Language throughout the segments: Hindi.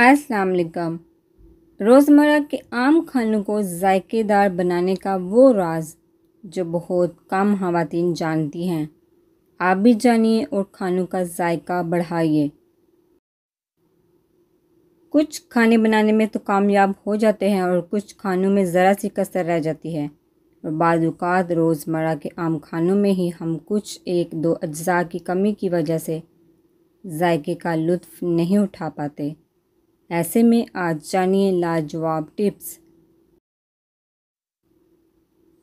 असलकम रोज़मर्रा के आम खानों को जायकेदार बनाने का वो राज जो बहुत कम खातन जानती हैं आप भी जानिए और खानों का जायका बढ़ाइए कुछ खाने बनाने में तो कामयाब हो जाते हैं और कुछ खानों में ज़रा सी कसर रह जाती है और बाद रोज़मर्रा के आम खानों में ही हम कुछ एक दो अज्जा की कमी की वजह से जायके का लुत्फ़ नहीं उठा पाते ऐसे में आज जानिए लाजवाब टिप्स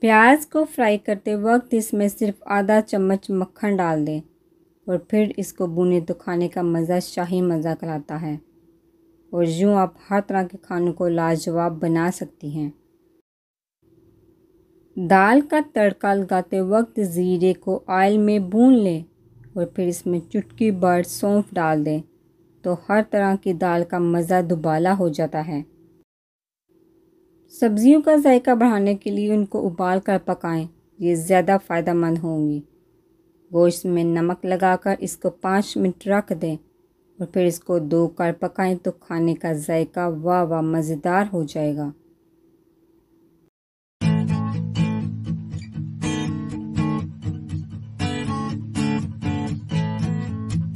प्याज को फ्राई करते वक्त इसमें सिर्फ आधा चम्मच मक्खन डाल दें और फिर इसको बुने तो खाने का मज़ा शाही मज़ा कराता है और यूँ आप हर तरह के खानों को लाजवाब बना सकती हैं दाल का तड़का लगाते वक्त ज़ीरे को आयल में भून लें और फिर इसमें चुटकी भर सौंफ डाल दें तो हर तरह की दाल का मज़ा दुबाला हो जाता है सब्जियों का जायका बढ़ाने के लिए उनको उबाल कर पकाएं ये ज़्यादा फ़ायदा मंद होंगी गोश्त में नमक लगाकर इसको पाँच मिनट रख दें और फिर इसको दो कर पकाएं तो खाने का जायका वाह वाह मज़ेदार हो जाएगा